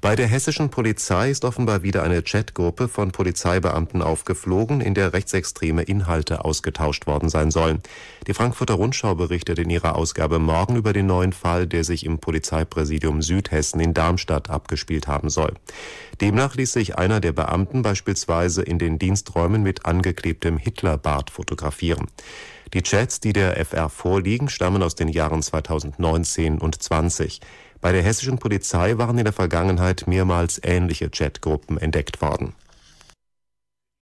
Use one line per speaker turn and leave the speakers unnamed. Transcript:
Bei der hessischen Polizei ist offenbar wieder eine Chatgruppe von Polizeibeamten aufgeflogen, in der rechtsextreme Inhalte ausgetauscht worden sein sollen. Die Frankfurter Rundschau berichtet in ihrer Ausgabe morgen über den neuen Fall, der sich im Polizeipräsidium Südhessen in Darmstadt abgespielt haben soll. Demnach ließ sich einer der Beamten beispielsweise in den Diensträumen mit angeklebtem Hitlerbart fotografieren. Die Chats, die der FR vorliegen, stammen aus den Jahren 2019 und 20. Bei der hessischen Polizei waren in der Vergangenheit mehrmals ähnliche Chatgruppen entdeckt worden